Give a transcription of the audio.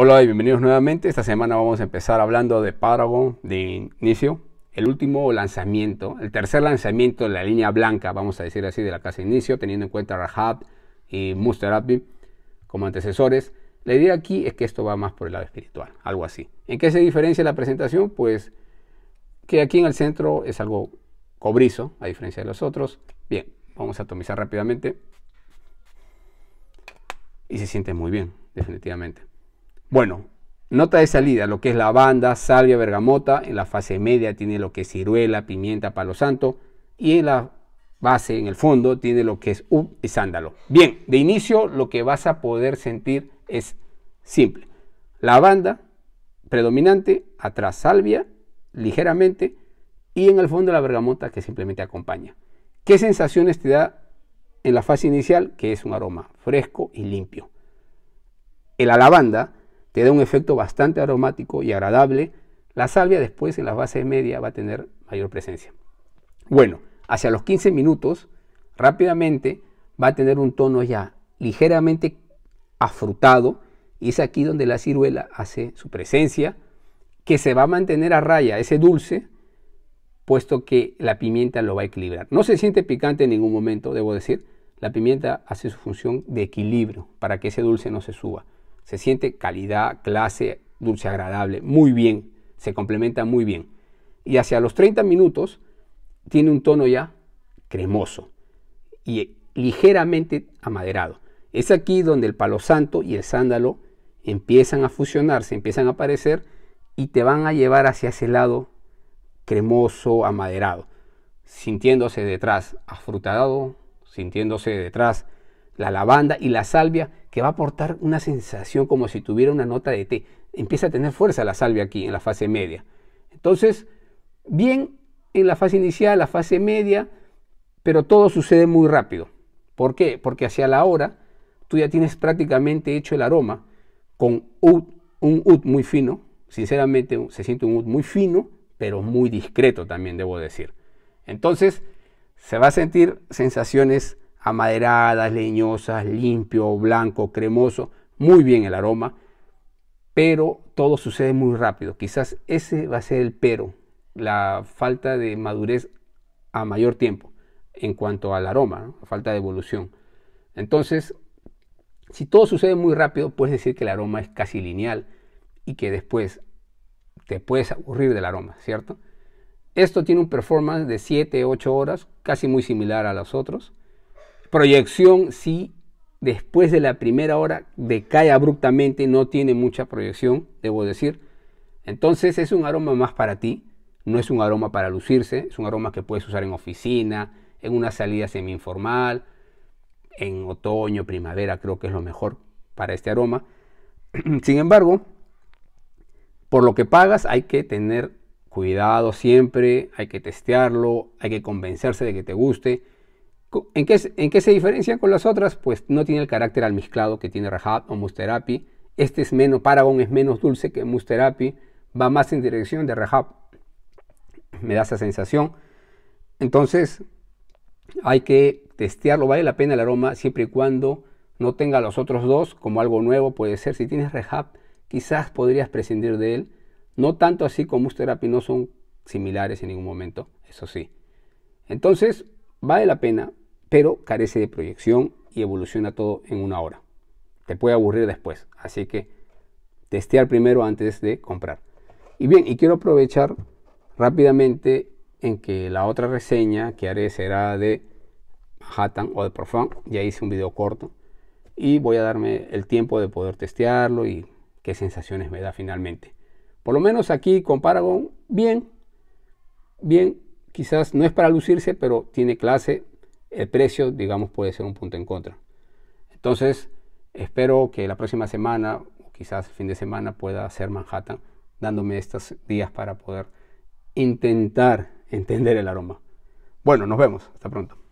Hola y bienvenidos nuevamente. Esta semana vamos a empezar hablando de Paragon de inicio, el último lanzamiento, el tercer lanzamiento de la línea blanca, vamos a decir así, de la casa de inicio, teniendo en cuenta Rahab y Abbey como antecesores. La idea aquí es que esto va más por el lado espiritual, algo así. ¿En qué se diferencia la presentación? Pues que aquí en el centro es algo cobrizo, a diferencia de los otros. Bien, vamos a atomizar rápidamente. Y se siente muy bien, definitivamente. Bueno, nota de salida, lo que es lavanda, salvia, bergamota. En la fase media tiene lo que es ciruela, pimienta, palo santo. Y en la base, en el fondo, tiene lo que es un y sándalo. Bien, de inicio lo que vas a poder sentir es simple. Lavanda predominante, atrás salvia ligeramente y en el fondo la bergamota que simplemente acompaña. ¿Qué sensaciones te da en la fase inicial? Que es un aroma fresco y limpio. El alabanda que da un efecto bastante aromático y agradable, la salvia después en las bases media va a tener mayor presencia. Bueno, hacia los 15 minutos, rápidamente va a tener un tono ya ligeramente afrutado y es aquí donde la ciruela hace su presencia, que se va a mantener a raya ese dulce, puesto que la pimienta lo va a equilibrar. No se siente picante en ningún momento, debo decir. La pimienta hace su función de equilibrio para que ese dulce no se suba. Se siente calidad, clase, dulce, agradable, muy bien, se complementa muy bien. Y hacia los 30 minutos tiene un tono ya cremoso y ligeramente amaderado. Es aquí donde el palo santo y el sándalo empiezan a fusionarse, empiezan a aparecer y te van a llevar hacia ese lado cremoso, amaderado, sintiéndose detrás afrutado, sintiéndose detrás la lavanda y la salvia, que va a aportar una sensación como si tuviera una nota de té. Empieza a tener fuerza la salvia aquí en la fase media. Entonces, bien en la fase inicial, la fase media, pero todo sucede muy rápido. ¿Por qué? Porque hacia la hora tú ya tienes prácticamente hecho el aroma con un oud muy fino. Sinceramente, se siente un oud muy fino, pero muy discreto también, debo decir. Entonces, se va a sentir sensaciones maderadas leñosas, limpio, blanco, cremoso, muy bien el aroma, pero todo sucede muy rápido. Quizás ese va a ser el pero, la falta de madurez a mayor tiempo en cuanto al aroma, falta de evolución. Entonces, si todo sucede muy rápido, puedes decir que el aroma es casi lineal y que después te puedes aburrir del aroma, ¿cierto? Esto tiene un performance de 7-8 horas, casi muy similar a los otros. Proyección, si después de la primera hora decae abruptamente, no tiene mucha proyección, debo decir. Entonces es un aroma más para ti, no es un aroma para lucirse, es un aroma que puedes usar en oficina, en una salida semi-informal, en otoño, primavera, creo que es lo mejor para este aroma. Sin embargo, por lo que pagas hay que tener cuidado siempre, hay que testearlo, hay que convencerse de que te guste ¿En qué, se diferencian con las otras? Pues no tiene el carácter almizclado que tiene Rahab o Musterapi. Este es menos, Paragon es menos dulce que Musterapi, va más en dirección de Rahab. Me da esa sensación. Entonces, hay que testearlo, vale la pena el aroma siempre y cuando no tenga los otros dos como algo nuevo, puede ser. Si tienes Rehab, quizás podrías prescindir de él. No tanto así como Musterapi, no son similares en ningún momento, eso sí. Entonces, vale la pena pero carece de proyección y evoluciona todo en una hora. Te puede aburrir después, así que testear primero antes de comprar. Y bien, y quiero aprovechar rápidamente en que la otra reseña que haré será de Manhattan o de Profound. Ya hice un video corto y voy a darme el tiempo de poder testearlo y qué sensaciones me da finalmente. Por lo menos aquí con Paragon, bien, bien, quizás no es para lucirse, pero tiene clase, el precio, digamos, puede ser un punto en contra. Entonces, espero que la próxima semana, quizás el fin de semana, pueda ser Manhattan, dándome estos días para poder intentar entender el aroma. Bueno, nos vemos. Hasta pronto.